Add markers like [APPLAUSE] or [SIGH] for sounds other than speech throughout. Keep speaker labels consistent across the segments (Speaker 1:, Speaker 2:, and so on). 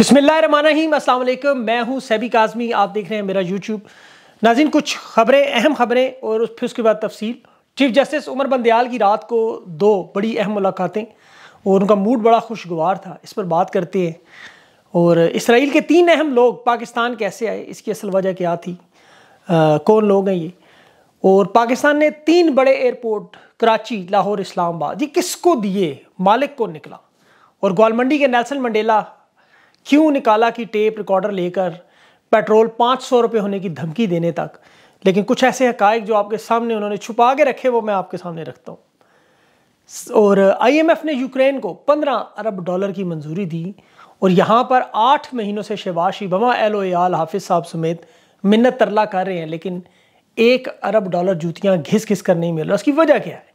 Speaker 1: बसमीम अल्लाम मैं हूं सैबी काजमी आप देख रहे हैं मेरा यूट्यूब नाजिन कुछ खबरें अहम खबरें और फिर उसके बाद तफसील चीफ जस्टिस उमर बंदयाल की रात को दो बड़ी अहम मुलाकातें और उनका मूड बड़ा खुशगवार था इस पर बात करते हैं और इसराइल के तीन अहम लोग पाकिस्तान कैसे आए इसकी असल वजह क्या थी आ, कौन लोग हैं ये और पाकिस्तान ने तीन बड़े एयरपोर्ट कराची लाहौर इस्लामाबाद ये किसको दिए मालिक को निकला और ग्वालमंडी के नेल्सन मंडेला क्यों निकाला कि टेप रिकॉर्डर लेकर पेट्रोल पाँच सौ रुपये होने की धमकी देने तक लेकिन कुछ ऐसे हकायक जो आपके सामने उन्होंने छुपा के रखे वो मैं आपके सामने रखता हूँ और आईएमएफ ने यूक्रेन को 15 अरब डॉलर की मंजूरी दी और यहाँ पर आठ महीनों से शेबाशी बमा एल ओ आल हाफिज साहब समेत मिन्नत तरला कर रहे हैं लेकिन एक अरब डॉलर जूतियाँ घिस घिस कर नहीं मिल रहा उसकी वजह क्या है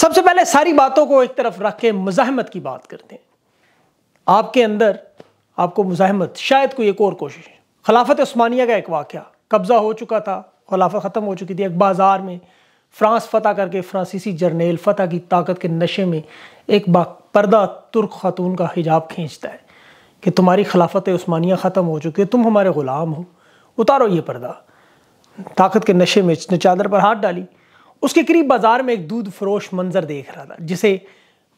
Speaker 1: सबसे पहले सारी बातों को एक तरफ रख के मज़ामत की बात करते हैं आपके अंदर आपको मुजाहमत शायद कोई एक और कोशिश खिलाफत स्मानिया का एक वाक़ कब्ज़ा हो चुका था खिलाफत ख़त्म हो चुकी थी एक बाज़ार में फ्रांस फतह करके फ्रांसीसी जर्नेल फतह की ताकत के नशे में एक पर्दा तुर्क खातून का हिजाब खींचता है कि तुम्हारी खिलाफत स्मानिया ख़त्म हो चुकी है तुम हमारे ग़ुलाम हो उतारो ये पर्दा ताकत के नशे में इसने चादर पर हाथ डाली उसके करीब बाज़ार में एक दूध फरोश मंज़र देख रहा था जिसे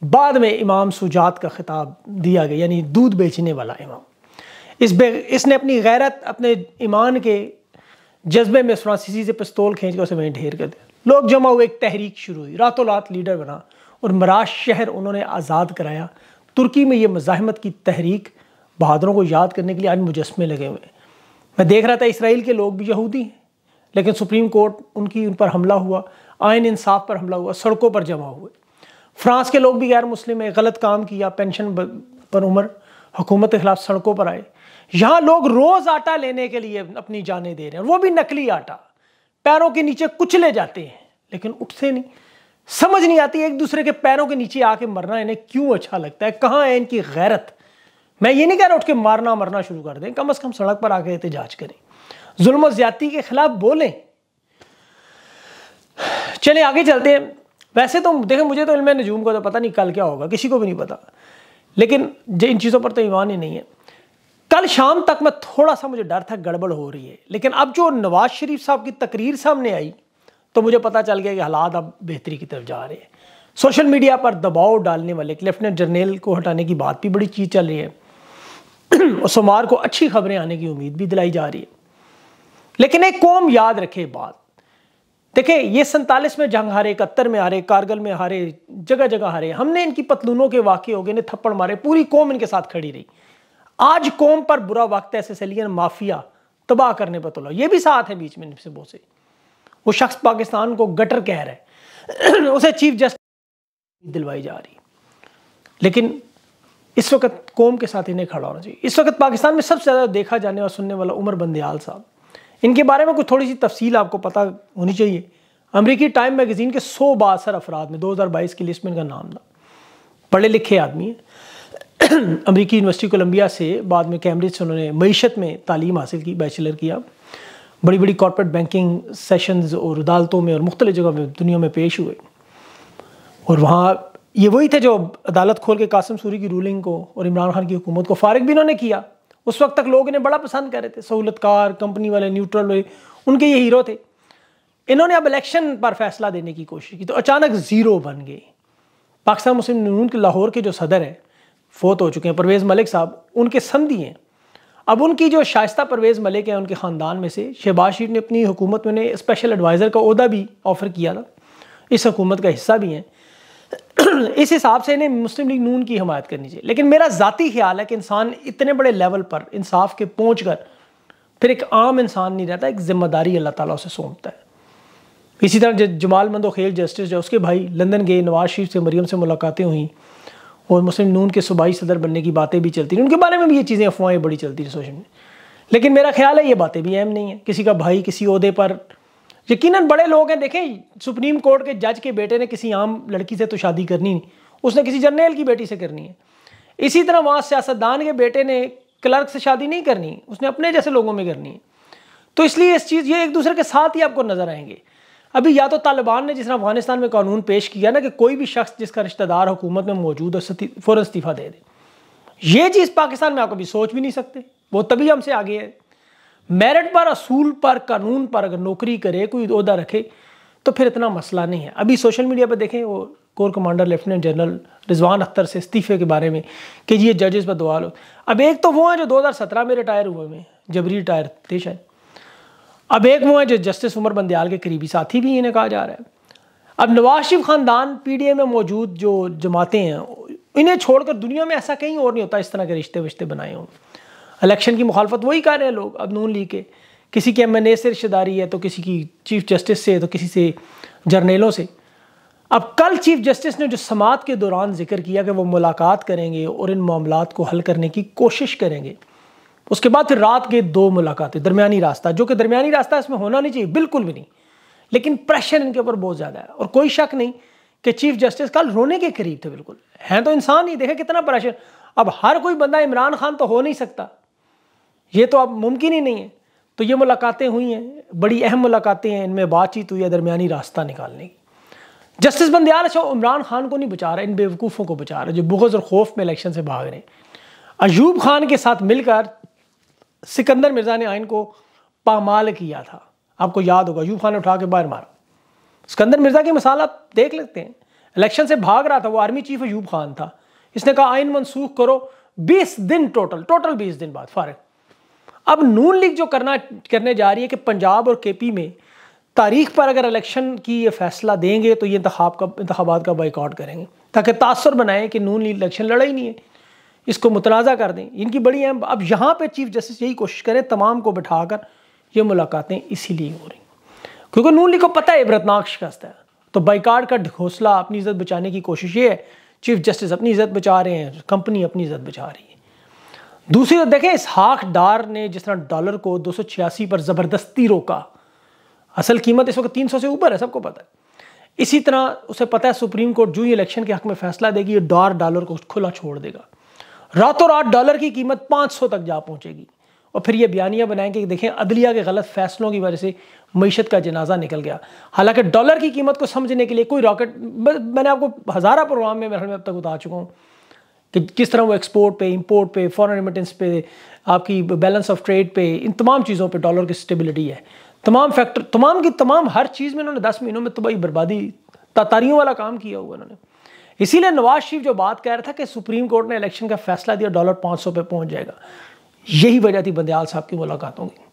Speaker 1: बाद में इमाम सुजात का ख़िताब दिया गया यानी दूध बेचने वाला इमाम इस बे इसने अपनी गैरत अपने ईमान के जज्बे में फ्रांसीसी से पिस्तौल खींच कर उसे वहीं ढेर कर दिया लोग जमा हुए एक तहरीक शुरू हुई रातों रात लीडर बना और मराज शहर उन्होंने आज़ाद कराया तुर्की में ये मज़ाहमत की तहरीक बहादुरों को याद करने के लिए आज मुजस्मे लगे हुए मैं देख रहा था इसराइल के लोग भी यहूदी हैं लेकिन सुप्रीम कोर्ट उनकी उन पर हमला हुआ आयन इंसाफ पर हमला हुआ सड़कों पर जमा हुए फ्रांस के लोग भी गैर मुस्लिम है गलत काम किया पेंशन पर उम्र हुकूमत के खिलाफ सड़कों पर आए यहाँ लोग रोज़ आटा लेने के लिए अपनी जाने दे रहे हैं वो भी नकली आटा पैरों के नीचे कुचले जाते हैं लेकिन उठते नहीं समझ नहीं आती एक दूसरे के पैरों के नीचे आके मरना इन्हें क्यों अच्छा लगता है कहाँ है इनकी गैरत मैं ये नहीं कह रहा उठ के मारना मरना शुरू कर दें कम अज़ कम सड़क पर आके एहतजाज करें जुल्म ज्यादती के खिलाफ बोलें चले आगे चलते हैं वैसे तो देखें मुझे तो इलम नजूम का तो पता नहीं कल क्या होगा किसी को भी नहीं पता लेकिन जो इन चीज़ों पर तो ईमान ही नहीं है कल शाम तक मैं थोड़ा सा मुझे डर था गड़बड़ हो रही है लेकिन अब जो नवाज शरीफ साहब की तकरीर सामने आई तो मुझे पता चल गया कि हालात अब बेहतरी की तरफ जा रहे हैं सोशल मीडिया पर दबाव डालने वाले लेफ्टिनेंट जनरल को हटाने की बात भी बड़ी चीज़ चल रही है [CLEARS THROAT] और सोमवार को अच्छी खबरें आने की उम्मीद भी दिलाई जा रही है लेकिन एक कौम याद रखे बात देखिए ये सैंतालीस में जंग हारे इकहत्तर में हारे कारगिल में हारे जगह जगह हारे हमने इनकी पतलूनों के वाक्य हो गए ने थप्पड़ मारे पूरी कौम इनके साथ खड़ी रही आज कौम पर बुरा वक्त है सैलियन माफिया तबाह करने पर तुला ये भी साथ है बीच में से बहुत से वो शख्स पाकिस्तान को गटर कह रहा है [CLEARS THROAT] उसे चीफ जस्टिस दिलवाई जा रही लेकिन इस वक्त कौम के साथ इन्हें खड़ा होना चाहिए इस वक्त पाकिस्तान में सबसे ज़्यादा देखा जाने और सुनने वाला उमर बंदयाल साहब इनके बारे में कुछ थोड़ी सी तफसील आपको पता होनी चाहिए अमरीकी टाइम मैगज़ीन के सौ बासर अफराद में 2022 की लिस्ट में इनका नाम था पढ़े लिखे आदमी हैं [CLEARS THROAT] अमरीकी यूनिवर्सिटी कोलम्बिया से बाद में कैम्ब्रिज से उन्होंने मीशत में तालीम हासिल की बैचलर किया बड़ी बड़ी कॉरपोरेट बैंकिंग सेशंस और अदालतों में और मुख्तलि जगह में दुनिया में पेश हुए और वहाँ ये वही थे जो अदालत खोल के कासम सूरी की रूलिंग को और इमरान खान की हुकूमत को फारग भी इन्होंने किया उस वक्त तक लोग इन्हें बड़ा पसंद कर रहे थे सहूलतकार कंपनी वाले न्यूट्रल वाले उनके ये हीरो थे इन्होंने अब इलेक्शन पर फैसला देने की कोशिश की तो अचानक ज़ीरो बन गए पाकिस्तान मुस्लिम नून के लाहौर के जो सदर हैं फोत हो चुके हैं परवेज़ मलिक साहब उनके संधि हैं अब उनकी जो शाइस्ता परवेज़ मलिक हैं उनके ख़ानदान में से शहबाज शरीफ ने अपनी हुकूमत में स्पेशल एडवाइज़र का अहदा भी ऑफ़र किया था इस हकूमत का हिस्सा भी हैं [CLEARS THROAT] इस हिसाब से इन्हें मुस्लिम लीग नून की हमायत करनी चाहिए लेकिन मेरा ज़ाती ख्याल है कि इंसान इतने बड़े लेवल पर इंसाफ के पहुँच कर फिर एक आम इंसान नहीं रहता एक जिम्मेदारी अल्लाह ताला उसे सौंपता है इसी तरह जमाल मंदो खेल जस्टिस जो उसके भाई लंदन गए नवाज शरीफ से मरीम से मुलाकातें हुई और मुस्लिम नून के सूबाई सदर बनने की बातें भी चलती रही उनके बारे में भी ये चीज़ें अफवाहें बड़ी चलती रही सोशल में लेकिन मेरा ख्याल है ये बातें भी अहम नहीं है किसी का भाई किसी अहदे पर यकीनन बड़े लोग हैं देखें सुप्रीम कोर्ट के जज के बेटे ने किसी आम लड़की से तो शादी करनी नहीं उसने किसी जर्नेल की बेटी से करनी है इसी तरह वहाँ सियासतदान के बेटे ने क्लर्क से शादी नहीं करनी उसने अपने जैसे लोगों में करनी है तो इसलिए इस चीज़ ये एक दूसरे के साथ ही आपको नज़र आएंगे अभी या तो तालिबान ने जिस तरह अफगानिस्तान में कानून पेश किया ना कि कोई भी शख्स जिसका रिश्तेदार हुकूमत में मौजूद हो फ़ौर इस्तीफ़ा दे दे ये चीज़ पाकिस्तान में आप कभी सोच भी नहीं सकते वो तभी हमसे आगे है मेरिट पर असूल पर कानून पर अगर नौकरी करे कोई अहदा रखे तो फिर इतना मसला नहीं है अभी सोशल मीडिया पर देखें वो core commander lieutenant general Rizwan Akhtar से इस्तीफे के बारे में कि ये जजेस पर दुआ लो अब एक तो वो हैं जो 2017 में रिटायर हुए हुए जबरी रिटायर थे शायद अब एक वो हैं जो जस्टिस उमर बंदयाल के करीबी साथी भी इन्हें कहा जा रहा है अब नवाज शरीफ ख़ानदान पी डी ए में मौजूद जो जमातें हैं इन्हें छोड़कर दुनिया में ऐसा कहीं और नहीं होता इस तरह के रिश्ते विश्ते बनाए होंगे इलेक्शन की मुखालफत वही कर रहे हैं लोग अब नून लीग के किसी की एम एन ए से रिश्तेदारी है तो किसी की चीफ जस्टिस से तो किसी से जर्नेलों से अब कल चीफ जस्टिस ने जो समात के दौरान जिक्र किया कि वो मुलाकात करेंगे और इन मामला को हल करने की कोशिश करेंगे उसके बाद फिर रात के दो मुलाकातें दरमियानी रास्ता जो कि दरमियानी रास्ता इसमें होना नहीं चाहिए बिल्कुल भी नहीं लेकिन प्रेशर इनके ऊपर बहुत ज़्यादा है और कोई शक नहीं कि चीफ जस्टिस कल रोने के करीब थे बिल्कुल हैं तो इंसान ही देखे कितना प्रेशर अब हर कोई बंदा इमरान खान तो हो नहीं सकता ये तो अब मुमकिन ही नहीं है तो ये मुलाकातें हुई हैं बड़ी अहम मुलाकातें हैं इनमें बातचीत हुई है दरमियानी रास्ता निकालने की जस्टिस बंदयाल अच्छा इमरान खान को नहीं बचा रहा इन बेवकूफ़ों को बचा रहा जो बुगज़ और खौफ में इलेक्शन से भाग रहे हैं अयूब खान के साथ मिलकर सिकंदर मिर्ज़ा ने आइन को पामाल किया था आपको याद होगा अयूब खान ने उठा के बाहर मारा सिकंदर मिर्ज़ा की मिसाल आप देख लेते हैं इलेक्शन से भाग रहा था वो आर्मी चीफ अयूब खान था इसने कहा आइन मनसूख करो बीस दिन टोटल टोटल बीस दिन बाद फारग अब नून लीग जो करना करने जा रही है कि पंजाब और केपी में तारीख पर अगर इलेक्शन की ये फैसला देंगे तो ये इंतबाब का इंतबात का बाइकआउट करेंगे ताकि तासर बनाएं कि नून लीग इलेक्शन लड़ा ही नहीं है इसको मुतनाज़ा कर दें इनकी बड़ी अहम अब यहाँ पर चीफ जस्टिस यही कोशिश करें तमाम को बैठा कर ये मुलाकातें इसीलिए हो रही क्योंकि नून लीग को पता है इबरतनाक शिकस्त है तो बाइकाट का घोसला अपनी इज्जत बचाने की कोशिश ये है चीफ जस्टिस अपनी इज्जत बचा रहे हैं कंपनी अपनी इज्जत बचा रही है दूसरी तरफ देखें इसहाक डार ने जिस तरह डॉलर को दो पर ज़बरदस्ती रोका असल कीमत इस वक्त तीन सौ से ऊपर है सबको पता है इसी तरह उसे पता है सुप्रीम कोर्ट जू इलेक्शन के हक में फैसला देगी ये डॉर डॉलर को खुला छोड़ देगा रातों रात डॉलर की कीमत 500 तक जा पहुंचेगी और फिर ये बयानिया बनाएंगे कि देखें अदलिया के गलत फैसलों की वजह से मीशत का जनाजा निकल गया हालांकि डॉलर की कीमत को समझने के लिए कोई रॉकेट मैंने आपको हज़ारा प्रोग्राम में में अब तक बता चुका हूँ कि किस तरह वो एक्सपोर्ट पे इंपोर्ट पे फॉरेन रिमिटेंस पे आपकी बैलेंस ऑफ ट्रेड पे इन तमाम चीज़ों पे डॉलर की स्टेबिलिटी है तमाम फैक्टर तमाम की तमाम हर चीज़ में इन्होंने दस महीनों में तबाही तो बर्बादी तातारियों वाला काम किया हुआ उन्होंने इसीलिए नवाज शरीफ जो बात कह रहा था कि सुप्रीम कोर्ट ने इलेक्शन का फैसला दिया डॉलर पाँच सौ पे पहुँच जाएगा यही वजह थी बंदयाल साहब की मुलाकातों की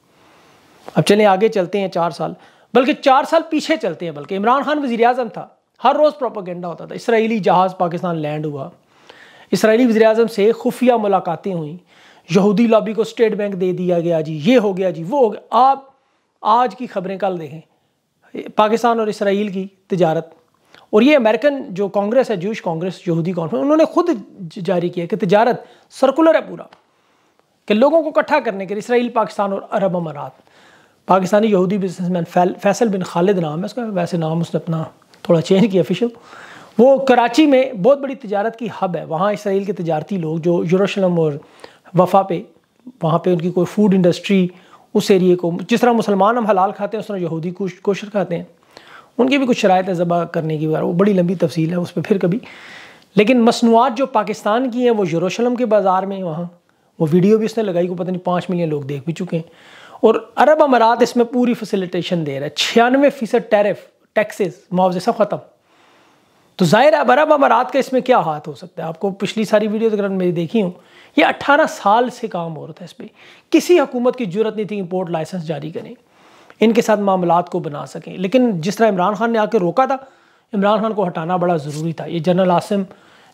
Speaker 1: अब चलें आगे चलते हैं चार साल बल्कि चार साल पीछे चलते हैं बल्कि इमरान खान वजी अजम था हर रोज़ प्रोपागेंडा होता था इसराइली जहाज़ पाकिस्तान लैंड हुआ इसराइली वजी अजम से खुफिया मुलाकातें हुई यहूदी लॉबी को स्टेट बैंक दे दिया गया जी ये हो गया जी वो हो गया आप आज की खबरें कल देखें पाकिस्तान और इसराइल की तजारत और ये अमेरिकन जो कांग्रेस है जूश कांग्रेस यहूदी कॉन्फ्रेंस उन्होंने खुद जारी किया कि तजारत सर्कुलर है पूरा कि लोगों को इकट्ठा करने के लिए इसराइल पाकिस्तान और अरब अमारात पाकिस्तानी यहूदी बिजनेसमैन फैसल बिन खालिद नाम है उसका वैसे नाम उसने अपना थोड़ा चेंज किया ऑफिशियल वो कराची में बहुत बड़ी तजारत की हब है वहाँ इसराइल के तजारती लोग जो यरूशलम और वफा पे वहाँ पे उनकी कोई फूड इंडस्ट्री उस एरिए को जिस तरह मुसलमान हम हलाल खाते हैं उस तरह यहूदी कोशर खाते हैं उनकी भी कुछ शरात है ज़बा करने की वो बड़ी लंबी तफसील है उस पर फिर कभी लेकिन मसनूआत जो पाकिस्तान की हैं वो यरूशलम के बाज़ार में वहाँ वो वीडियो भी उसने लगाई को पता नहीं पाँच मिलियन लोग देख भी चुके हैं और अरब अमारात इसमें पूरी फैसिलिटेशन दे रहा है छियानवे फ़ीसद टैरिफ टैक्सेस मुआवजे सब ख़त्म तो ज़ाहिर है बरा अमारात का इसमें क्या हाथ हो सकता है आपको पिछली सारी वीडियो तक तो मेरी देखी हूँ ये 18 साल से काम हो रहा था इस पर किसी हुकूमत की जरूरत नहीं थी इम्पोर्ट लाइसेंस जारी करें इनके साथ मामला को बना सकें लेकिन जिस तरह इमरान खान ने आकर रोका था इमरान खान को हटाना बड़ा ज़रूरी था ये जनरल आसिम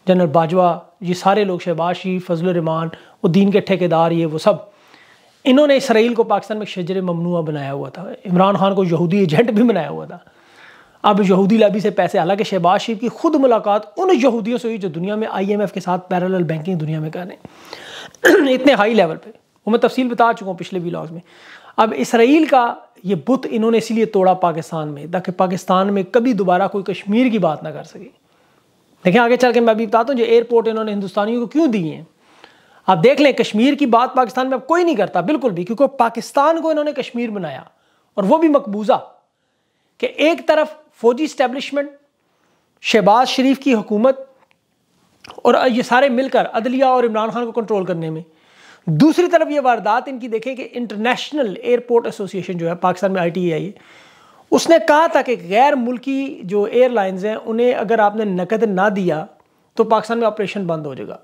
Speaker 1: जनरल बाजवा ये सारे लोग शहबाज शरीफ फजल रमान वो दीन के ठेकेदार ये वो सब इन्होंने इसराइल को पाकिस्तान में शजर ममनुआ बनाया हुआ था इमरान खान को यहूदी एजेंट भी बनाया हुआ था अब यहूदी लबी से पैसे हालांकि शहबाज शरीफ की खुद मुलाकात उन यहूदियों से हुई जो दुनिया में आई एम एफ़ के साथ पैरल बैंकिंग दुनिया में कर रहे हैं [CLEARS THROAT] इतने हाई लेवल पर वो मैं तफसील बता चुका हूँ पिछले लॉज में अब इसराइल का ये बुत इन्होंने इसीलिए तोड़ा पाकिस्तान में ताकि पाकिस्तान में कभी दोबारा कोई कश्मीर की बात ना कर सके देखें आगे चल के मैं अभी बताता हूँ जो एयरपोर्ट इन्होंने हिंदुस्तानियों को क्यों दिए हैं आप देख लें कश्मीर की बात पाकिस्तान में अब कोई नहीं करता बिल्कुल भी क्योंकि पाकिस्तान को इन्होंने कश्मीर बनाया और वो भी मकबूजा कि एक तरफ फौजी इस्टेबलिशमेंट शहबाज शरीफ की हुकूमत और ये सारे मिलकर अदलिया और इमरान खान को कंट्रोल करने में दूसरी तरफ ये वारदात इनकी देखें कि इंटरनेशनल एयरपोर्ट एसोसिएशन जो है पाकिस्तान में e आई टी आई उसने कहा था कि गैर मुल्की जो एयरलाइंस हैं उन्हें अगर आपने नकद ना दिया तो पाकिस्तान में ऑपरेशन बंद हो जाएगा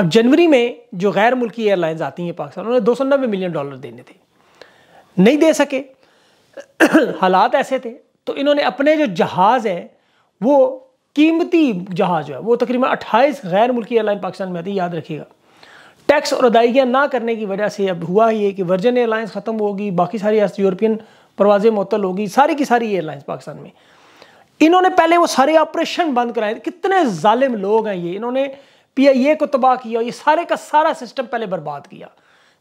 Speaker 1: अब जनवरी में जो गैर मुल्की एयरलाइंस आती हैं पाकिस्तान उन्हें दो सौ नब्बे मिलियन डॉलर देने थे नहीं दे सके [CLEARS THROAT] हालात ऐसे थे तो इन्होंने अपने जो जहाज़ हैं वो कीमती जहाज़ है वो तकरीबन अट्ठाईस गैर मुल्की एयरलाइन पाकिस्तान में आती याद रखिएगा टैक्स और अदायगियाँ ना करने की वजह से अब हुआ ये कि वर्जन एयरलाइंस ख़त्म होगी बाकी सारी यूरोपियन परवाजें मअतल होगी सारी की सारी एयरलाइंस पाकिस्तान में इन्होंने पहले वो सारे ऑपरेशन बंद कराए कितने ालिम लोग हैं ये इन्होंने पी आई ए को तबाह किया ये सारे का सारा सिस्टम पहले बर्बाद किया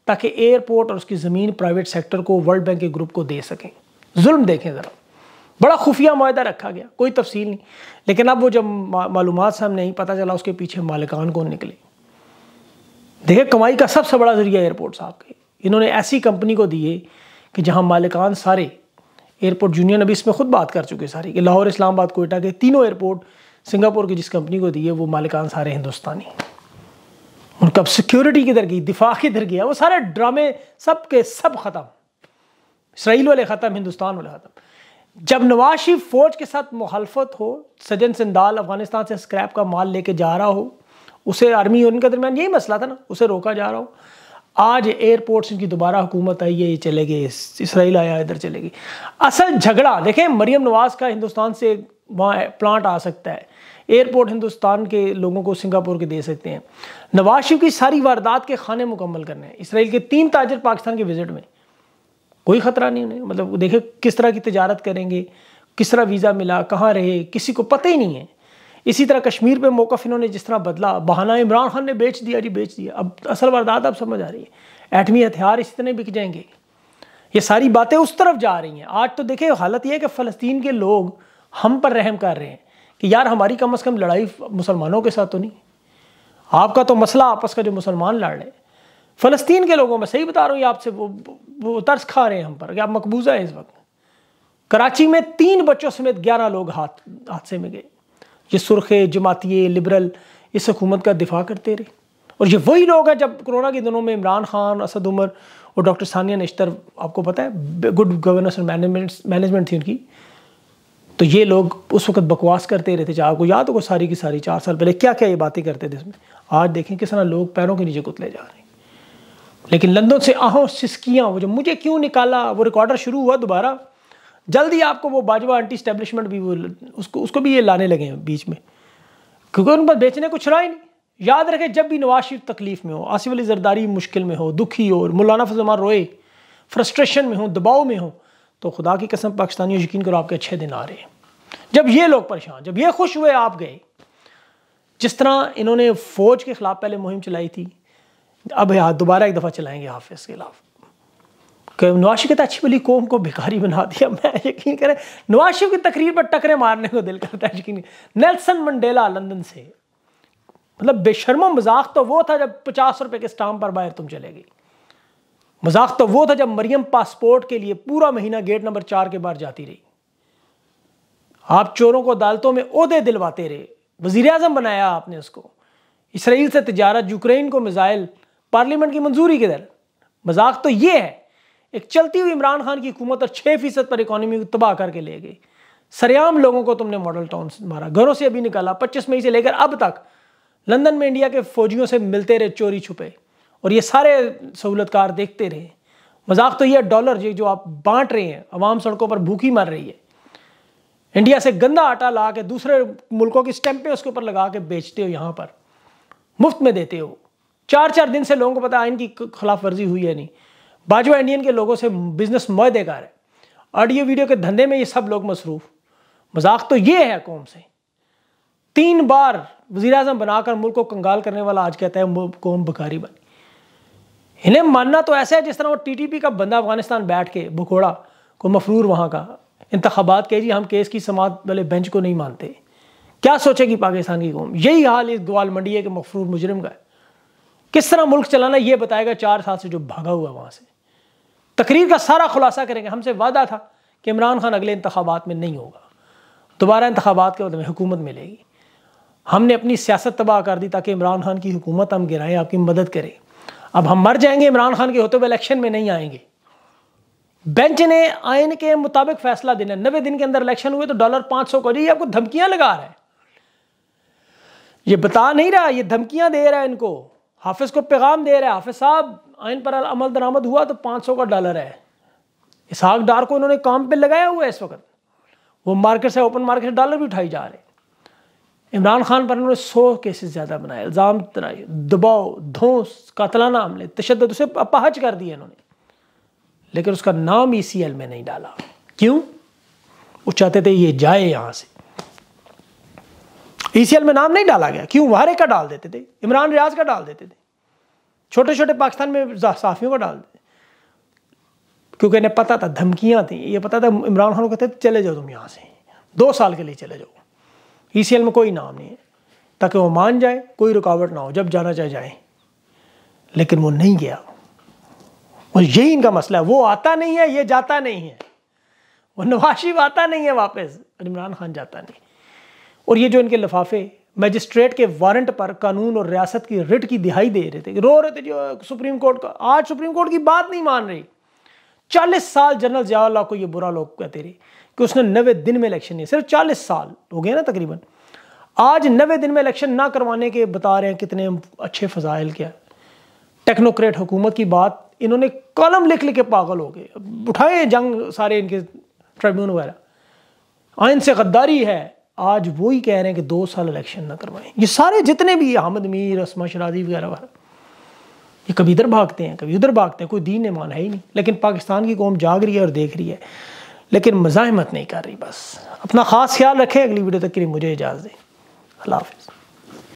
Speaker 1: ताकि एयरपोर्ट और उसकी ज़मीन प्राइवेट सेक्टर को वर्ल्ड बैंक के ग्रुप को दे सकें जुल्म देखें ज़रा बड़ा खुफिया माह रखा गया कोई तफसील नहीं लेकिन अब वो जब मालूम सामने नहीं पता चला उसके पीछे मालिकान कौन निकले देखे कमाई का सबसे बड़ा जरिया एयरपोर्ट साहब के इन्होंने ऐसी कंपनी को दिए कि जहाँ मालिकान सारे एयरपोर्ट यूनियन अभी इसमें खुद बात कर चुके सारी कि लाहौर इस्लामाबाद कोयटा के तीनों एयरपोर्ट सिंगापुर की जिस कंपनी को दिए वो मालिकान सारे हिंदुस्तानी उनका सिक्योरिटी किधर गई दिफा किधर गया वो सारे ड्रामे सब के सब ख़त्म इसराइल वाले ख़त्म हिंदुस्तान वाले ख़त्म जब नवाज शरीफ फौज के साथ मुहालफत हो सजन सिंदाल अफगानिस्तान से स्क्रैप का माल लेके जा रहा हो उसे आर्मी उनके दरमियान यही मसला था ना उसे रोका जा रहा हो आज एयरपोर्ट से उनकी दोबारा हुकूमत आई है ये चले गए इसराइल आया इधर चले गई असल झगड़ा देखें मरीम नवाज का हिंदुस्तान से वहाँ प्लांट आ सकता है एयरपोर्ट हिंदुस्तान के लोगों को सिंगापुर के दे सकते हैं नवाज शरीफ की सारी वारदात के खाने मुकम्मल करने हैं इसराइल के तीन ताजर पाकिस्तान के विजिट में कोई ख़तरा नहीं उन्हें मतलब देखे किस तरह की तजारत करेंगे किस तरह वीज़ा मिला कहाँ रहे किसी को पता ही नहीं है इसी तरह कश्मीर पे मौक़ इन्होंने जिस तरह बदला बहाना इमरान खान ने बेच दिया जी बेच दिया अब असल वारदात अब समझ आ रही है एटमी हथियार इस तरह बिक जाएंगे ये सारी बातें उस तरफ जा रही हैं आज तो देखे हालत यह है कि फ़लस्तीन के लोग हम पर रहम कर रहे हैं कि यार हमारी कम अज़ कम लड़ाई मुसलमानों के साथ तो नहीं आपका तो मसला आपस का जो मुसलमान लड़ रहे हैं फ़लस्तीन के लोगों में सही बता रहा हूँ आपसे वो वो तर्स खा रहे हैं हम पर कि आप मकबूजा हैं इस वक्त कराची में तीन बच्चों समेत ग्यारह लोग हाथ हादसे में गए ये सुरखे जमातिये लिबरल इस हकूमत का दिफा करते रहे और ये वही लोग हैं जब कोरोना के दिनों में इमरान खान असद उमर और डॉक्टर सानिया नश्तर आपको पता है गुड गवर्नेंस और मैनेजमेंट मैनेजमेंट थी उनकी तो ये लोग उस वक्त बकवास करते रहते चाहे आपको याद होगा सारी की सारी चार साल पहले क्या क्या ये बातें करते थे इसमें आज देखें किस तरह लोग पैरों के नीचे कुतले जा रहे हैं लेकिन लंदन से आहों सिस्कियाँ वो जो मुझे क्यों निकाला वो रिकॉर्डर शुरू हुआ दोबारा जल्दी आपको वो बाजवा एंटी स्टैब्लिशमेंट भी वो उसको उसको भी ये लाने लगे हैं बीच में क्योंकि उन पर बेचने को छुरा ही नहीं याद रखे जब भी नवाज शरीफ तकलीफ़ में हो आसिफ अली जरदारी मुश्किल में हो दुखी हो मौलाना फजमान रोए फ्रस्ट्रेशन में हो दबाव में हो तो खुदा की कसम पाकिस्तानियों यकीन करो आपके अच्छे दिन आ रहे हैं जब ये लोग परेशान जब ये खुश हुए आप गए जिस तरह इन्होंने फ़ौज के ख़िलाफ़ पहले मुहिम चलाई थी अब यहाँ दोबारा एक दफ़ा चलाएंगे हाफिज़ के खिलाफ नवाज शरीफ कहता अच्छी भली कौम को भिखारी बना दिया [LAUGHS] मैं यकीन करें नवाज की तकरीर पर टकरे मारने को दिल करता है यकीन नेल्सन मंडेला लंदन से मतलब बेशर्मा मजाक तो वो था जब पचास रुपए के स्टाम पर बाहर तुम चले गई मजाक तो वो था जब मरियम पासपोर्ट के लिए पूरा महीना गेट नंबर चार के बाहर जाती रही आप चोरों को अदालतों में उहदे दिलवाते रहे वजीर बनाया आपने उसको इसराइल से तजारत यूक्रेन को मिज़ाइल पार्लियामेंट की मंजूरी के दर मजाक तो ये है एक चलती हुई इमरान खान की हुकूमत और छः फीसद पर इकानमी को तबाह करके ले गई सरेआम लोगों को तुमने मॉडल टाउन मारा घरों से अभी निकाला पच्चीस मई से लेकर अब तक लंदन में इंडिया के फौजियों से मिलते रहे चोरी छुपे और ये सारे सहूलतकार देखते रहे मजाक तो ये डॉलर ये जो आप बांट रहे हैं आवाम सड़कों पर भूखी मर रही है इंडिया से गंदा आटा ला के दूसरे मुल्कों की स्टैंपें उसके ऊपर लगा के बेचते हो यहाँ पर मुफ्त में देते हो चार चार दिन से लोगों को पता आइन की खिलाफ वर्जी हुई है नहीं बाजवा इंडियन के लोगों से बिजनेस माहदेगार है ऑडियो वीडियो के धंधे में ये सब लोग मसरूफ मजाक तो ये है कौम से तीन बार वजी अजम बनाकर मुल्क को कंगाल करने वाला आज कहता है कौम बकारी बनी इन्हें मानना तो ऐसा है जिस तरह वो टी टी पी का बंदा अफगानिस्तान बैठ के भगोड़ा को मफरूर वहाँ का इंतबात के जी हम केस की समात वाले बेंच को नहीं मानते क्या सोचेगी पाकिस्तान की कौम यही हाल इस ग्वाल मंडी है कि मफरूर मुजरम का है किस तरह मुल्क चलाना यह बताएगा चार साल से जो भागा हुआ वहां से तकरीर का सारा खुलासा करेंगे हमसे वादा था कि इमरान खान अगले इंतबात में नहीं होगा दोबारा इंतबात के बाद मतलब हुकूमत मिलेगी हमने अपनी सियासत तबाह कर दी ताकि इमरान खान की हुकूमत हम गिराएं आपकी मदद करें अब हम मर जाएंगे इमरान खान के होते हुए इलेक्शन में नहीं आएंगे बेंच ने आयन के मुताबिक फैसला देना नबे दिन के अंदर इलेक्शन हुए तो डॉलर पांच सौ को आपको धमकियां लगा रहा है ये बता नहीं रहा ये धमकियां दे रहा है इनको हाफिज़ को पैगाम दे रहा है हाफिज़ साहब आइन पर अमल दरामद हुआ तो पाँच सौ का डॉलर है इसहाक डार को इन्होंने काम पे लगाया हुआ है इस वक्त वो मार्केट से ओपन मार्केट से डॉलर भी उठाई जा रहे इमरान खान पर इन्होंने सौ केसेस ज़्यादा बनाए इल्ज़ाम तनाई दबाव धोस कातलाना हमले तशद उसे अपहज कर दिया इन्होंने लेकिन उसका नाम ई सी एल में नहीं डाला क्यों वो चाहते थे ये जाए यहाँ से ईसीएल में नाम नहीं डाला गया क्यों वारे का डाल देते थे इमरान रियाज का डाल देते थे छोटे छोटे पाकिस्तान में साफियों का डाल देते क्योंकि इन्हें पता था धमकियां थी ये पता था इमरान खान को कहते चले जाओ तुम यहाँ से दो साल के लिए चले जाओ ई में कोई नाम नहीं है ताकि वो मान जाए कोई रुकावट ना हो जब जाना चाहे जाए लेकिन वो नहीं गया और यही इनका मसला है वो आता नहीं है ये जाता नहीं है वो नवाशिब आता नहीं है वापस इमरान खान जाता नहीं और ये जो इनके लफाफे मजिस्ट्रेट के वारंट पर कानून और रियासत की रिट की दिहाई दे रहे थे रो रहे थे जो सुप्रीम कोर्ट का आज सुप्रीम कोर्ट की बात नहीं मान रही चालीस साल जनरल जयाल्ला को ये बुरा लोग कहते रहे कि उसने नवे दिन में इलेक्शन नहीं सिर्फ चालीस साल हो गए ना तकरीबन आज नवे दिन में इलेक्शन ना करवाने के बता रहे हैं कितने अच्छे फजाइल क्या टेक्नोक्रेट हुकूमत की बात इन्होंने कलम लिख लिख के पागल हो गए उठाए जंग सारे इनके ट्रिब्यून वगैरह आइन हाँ, से गद्दारी है आज वो ही कह रहे हैं कि दो साल इलेक्शन ना करवाएं ये सारे जितने भी अहमद मीर असमा शराधी वगैरह वगैरह ये कभी इधर भागते हैं कभी उधर भागते हैं कोई दीन ईमान है ही नहीं लेकिन पाकिस्तान की कौम जाग रही है और देख रही है लेकिन मज़ाहमत नहीं कर रही बस अपना ख़ास ख्याल रखें अगली वीडियो तक के लिए मुझे इजाज़त दें अल्लाह हाफिज़